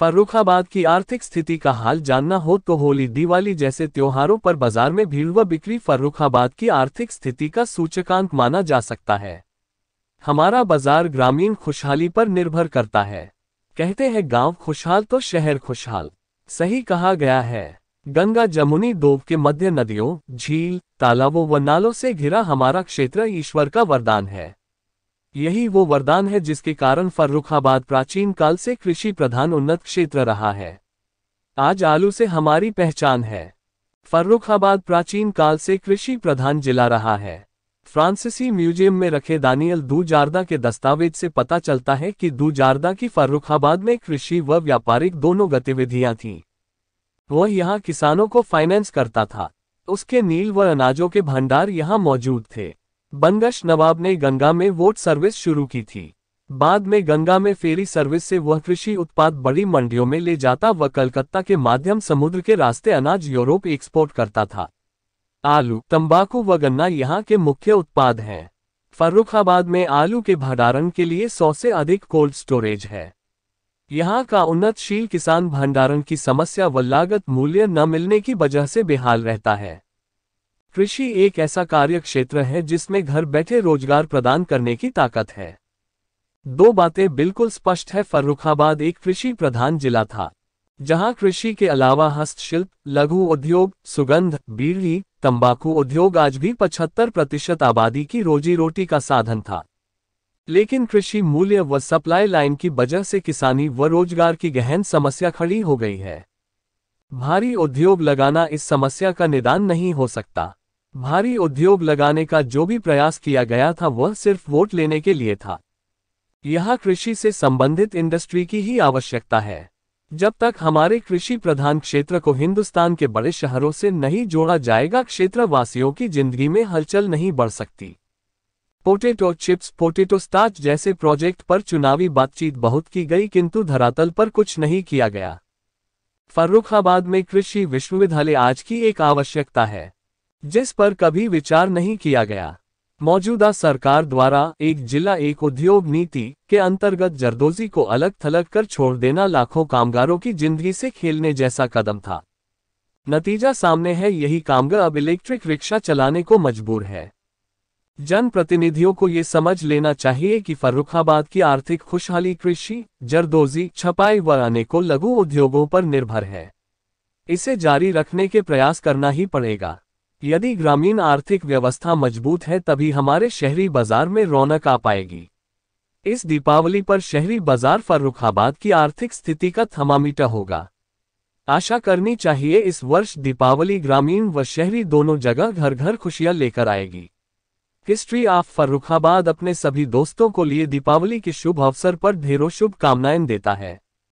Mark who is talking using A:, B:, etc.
A: फर्रुखाबाद की आर्थिक स्थिति का हाल जानना हो तो होली दिवाली जैसे त्योहारों पर बाजार में भीड़ व बिक्री फर्रुखाबाद की आर्थिक स्थिति का सूचकांक माना जा सकता है हमारा बाजार ग्रामीण खुशहाली पर निर्भर करता है कहते हैं गांव खुशहाल तो शहर खुशहाल सही कहा गया है गंगा जमुनी दोब के मध्य नदियों झील तालाबों व नालों से घिरा हमारा क्षेत्र ईश्वर का वरदान है यही वो वरदान है जिसके कारण फर्रुखाबाद प्राचीन काल से कृषि प्रधान उन्नत क्षेत्र रहा है आज आलू से हमारी पहचान है फर्रुखाबाद प्राचीन काल से कृषि प्रधान जिला रहा है फ्रांसीसी म्यूजियम में रखे दानियल दू जारदा के दस्तावेज से पता चलता है कि दू जारदा की फर्रुखाबाद में कृषि व व्यापारिक दोनों गतिविधियां थीं वह यहाँ किसानों को फाइनेंस करता था उसके नील व अनाजों के भंडार यहाँ मौजूद थे बंगश नवाब ने गंगा में वोट सर्विस शुरू की थी बाद में गंगा में फेरी सर्विस से वह कृषि उत्पाद बड़ी मंडियों में ले जाता व कलकत्ता के माध्यम समुद्र के रास्ते अनाज यूरोप एक्सपोर्ट करता था आलू तंबाकू व गन्ना यहाँ के मुख्य उत्पाद हैं फर्रुखाबाद में आलू के भंडारण के लिए सौ से अधिक कोल्ड स्टोरेज है यहाँ का उन्नतशील किसान भंडारण की समस्या व लागत मूल्य न मिलने की वजह से बेहाल रहता है कृषि एक ऐसा कार्य क्षेत्र है जिसमें घर बैठे रोजगार प्रदान करने की ताकत है दो बातें बिल्कुल स्पष्ट है फर्रुखाबाद एक कृषि प्रधान जिला था जहां कृषि के अलावा हस्तशिल्प लघु उद्योग सुगंध बीड़ी तंबाकू उद्योग आज भी 75 प्रतिशत आबादी की रोजी रोटी का साधन था लेकिन कृषि मूल्य व सप्लाई लाइन की वजह से किसानी व रोजगार की गहन समस्या खड़ी हो गई है भारी उद्योग लगाना इस समस्या का निदान नहीं हो सकता भारी उद्योग लगाने का जो भी प्रयास किया गया था वह सिर्फ वोट लेने के लिए था यह कृषि से संबंधित इंडस्ट्री की ही आवश्यकता है जब तक हमारे कृषि प्रधान क्षेत्र को हिंदुस्तान के बड़े शहरों से नहीं जोड़ा जाएगा क्षेत्रवासियों की जिंदगी में हलचल नहीं बढ़ सकती पोटेटो चिप्स पोटेटो स्टार्च जैसे प्रोजेक्ट पर चुनावी बातचीत बहुत की गई किंतु धरातल पर कुछ नहीं किया गया फर्रुखाबाद में कृषि विश्वविद्यालय आज की एक आवश्यकता है जिस पर कभी विचार नहीं किया गया मौजूदा सरकार द्वारा एक जिला एक उद्योग नीति के अंतर्गत जरदोजी को अलग थलग कर छोड़ देना लाखों कामगारों की जिंदगी से खेलने जैसा कदम था नतीजा सामने है यही कामगार अब इलेक्ट्रिक रिक्शा चलाने को मजबूर है जनप्रतिनिधियों को ये समझ लेना चाहिए कि फर्रुखाबाद की आर्थिक खुशहाली कृषि जरदोजी छपाई व अनेकों लघु उद्योगों पर निर्भर है इसे जारी रखने के प्रयास करना ही पड़ेगा यदि ग्रामीण आर्थिक व्यवस्था मजबूत है तभी हमारे शहरी बाजार में रौनक आ पाएगी इस दीपावली पर शहरी बाजार फर्रुखाबाद की आर्थिक स्थिति का थमामीटा होगा आशा करनी चाहिए इस वर्ष दीपावली ग्रामीण व शहरी दोनों जगह घर घर खुशियां लेकर आएगी हिस्ट्री ऑफ फर्रुखाबाद अपने सभी दोस्तों को लिए दीपावली के शुभ अवसर पर ढेरों शुभकामनाएं देता है